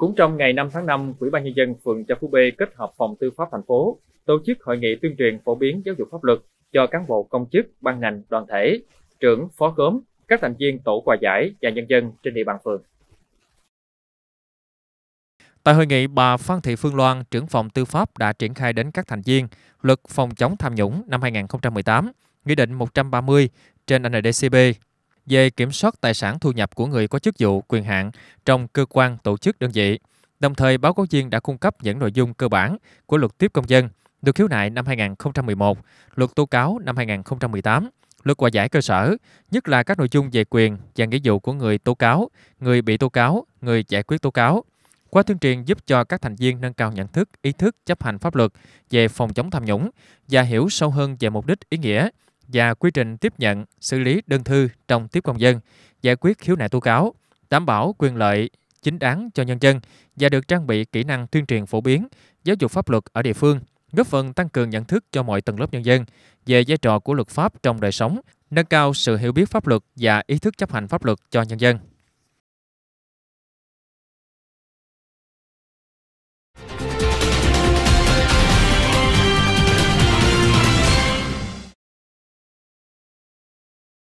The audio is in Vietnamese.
Cũng trong ngày 5 tháng 5, Ủy ban nhân dân phường Chợ Phú B kết hợp phòng tư pháp thành phố tổ chức hội nghị tuyên truyền phổ biến giáo dục pháp luật cho cán bộ công chức, ban ngành, đoàn thể, trưởng, phó khóm, các thành viên tổ quà giải và nhân dân trên địa bàn phường. Tại hội nghị, bà Phan Thị Phương Loan, trưởng phòng tư pháp đã triển khai đến các thành viên luật phòng chống tham nhũng năm 2018, Nghị định 130 trên NDCB về kiểm soát tài sản thu nhập của người có chức vụ quyền hạn trong cơ quan tổ chức đơn vị. Đồng thời, báo cáo viên đã cung cấp những nội dung cơ bản của luật tiếp công dân, luật khiếu nại năm 2011, luật tố cáo năm 2018, luật hòa giải cơ sở, nhất là các nội dung về quyền và nghĩa vụ của người tố cáo, người bị tố cáo, người giải quyết tố cáo. Qua tuyên truyền giúp cho các thành viên nâng cao nhận thức, ý thức chấp hành pháp luật về phòng chống tham nhũng và hiểu sâu hơn về mục đích, ý nghĩa, và quy trình tiếp nhận, xử lý đơn thư trong tiếp công dân, giải quyết khiếu nại tố cáo, đảm bảo quyền lợi chính đáng cho nhân dân và được trang bị kỹ năng tuyên truyền phổ biến, giáo dục pháp luật ở địa phương, góp phần tăng cường nhận thức cho mọi tầng lớp nhân dân về vai trò của luật pháp trong đời sống, nâng cao sự hiểu biết pháp luật và ý thức chấp hành pháp luật cho nhân dân.